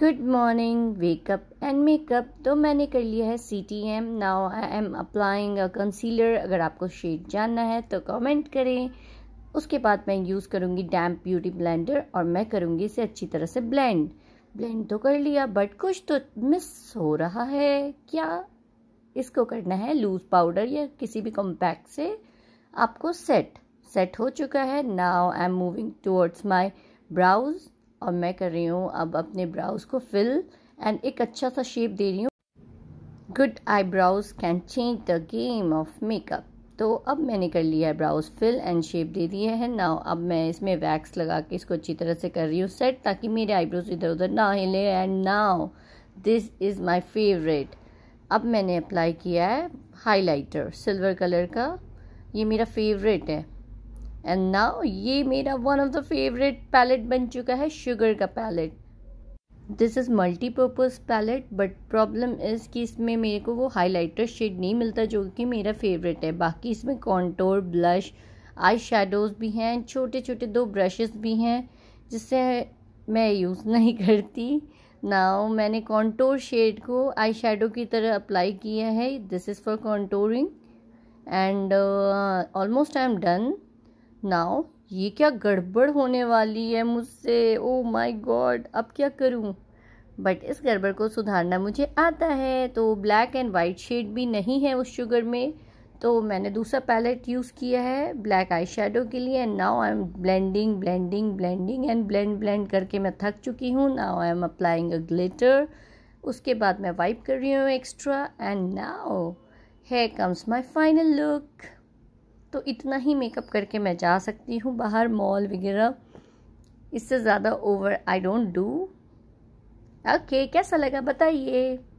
good morning wake up and makeup तो मैंने कर लिया है C T M now I am applying concealer अगर आपको शेड जानना है तो कमेंट करें उसके बाद मैं यूज़ करूँगी डैम्प ब्यूटी ब्लेंडर और मैं करूँगी इसे अच्छी तरह से ब्लेंड ब्लेंड तो कर लिया बट कुछ तो मिस हो रहा है क्या इसको करना है लूज़ पाउडर या किसी भी कॉम्पैक्ट से आपको सेट सेट हो चुका है now I am moving towards my brows और मैं कर रही हूँ अब अपने ब्राउज को फिल एंड एक अच्छा सा शेप दे रही हूँ good eyebrows can change the game of makeup तो अब मैंने कर लिया है ब्राउज फिल एंड शेप दे दिए हैं ना अब मैं इसमें वैक्स लगा के इसको अच्छी तरह से कर रही हूँ सेट ताकि मेरे आईब्रोज इधर उधर ना हिले and now this is my favourite अब मैंने अप्लाई किया है हाइलाइटर सिल्वर कलर का ये मेरा फेवरेट है एंड नाउ ये मेरा one of the favourite palette बन चुका है शुगर का palette this is multipurpose palette but problem is कि इसमें मेरे को वो हाईलाइटर शेड नहीं मिलता जो कि मेरा फेवरेट है बाकी इसमें कॉन्टोर ब्लश आई शेडोज़ भी हैं छोटे छोटे दो ब्रशेस भी हैं जिससे मैं यूज़ नहीं करती नाउ मैंने कॉन्टोर शेड को आई शेडो की तरह अप्लाई किया है this is for contouring and almost I am done now ये क्या गड़बड़ होने वाली है मुझसे ओ माय गॉड अब क्या करूं बट इस गड़बड़ को सुधारना मुझे आता है तो ब्लैक एंड वाइट शेड भी नहीं है उस शुगर में तो मैंने दूसरा पैलेट यूज़ किया है ब्लैक आई शेडो के लिए and now I am blending blending blending and blend blend करके मैं थक चुकी हूँ now I am applying a glitter उसके बाद मैं वाइप कर रही हूँ extra and now here comes my final look तो इतना ही मेकअप करके मैं जा सकती हूँ बाहर मॉल वगैरह इससे ज़्यादा over I don't do okay कैसा लगा बताइए